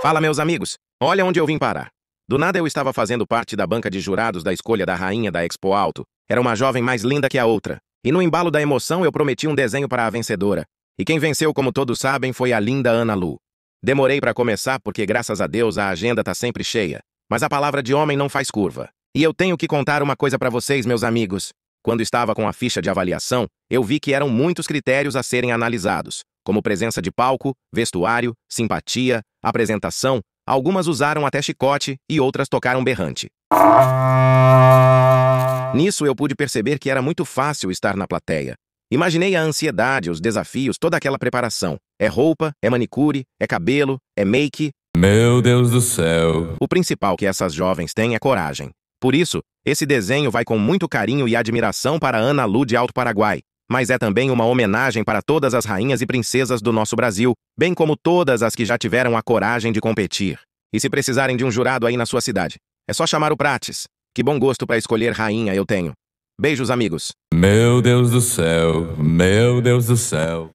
Fala, meus amigos. Olha onde eu vim parar. Do nada eu estava fazendo parte da banca de jurados da escolha da rainha da Expo Alto. Era uma jovem mais linda que a outra. E no embalo da emoção eu prometi um desenho para a vencedora. E quem venceu, como todos sabem, foi a linda Ana Lu. Demorei para começar porque, graças a Deus, a agenda tá sempre cheia. Mas a palavra de homem não faz curva. E eu tenho que contar uma coisa para vocês, meus amigos. Quando estava com a ficha de avaliação, eu vi que eram muitos critérios a serem analisados, como presença de palco, vestuário, simpatia, apresentação, algumas usaram até chicote e outras tocaram berrante. Nisso eu pude perceber que era muito fácil estar na plateia. Imaginei a ansiedade, os desafios, toda aquela preparação. É roupa, é manicure, é cabelo, é make. Meu Deus do céu! O principal que essas jovens têm é coragem. Por isso, esse desenho vai com muito carinho e admiração para Ana Lu de Alto Paraguai, mas é também uma homenagem para todas as rainhas e princesas do nosso Brasil, bem como todas as que já tiveram a coragem de competir. E se precisarem de um jurado aí na sua cidade, é só chamar o Prates. Que bom gosto para escolher rainha eu tenho. Beijos, amigos. Meu Deus do céu, meu Deus do céu.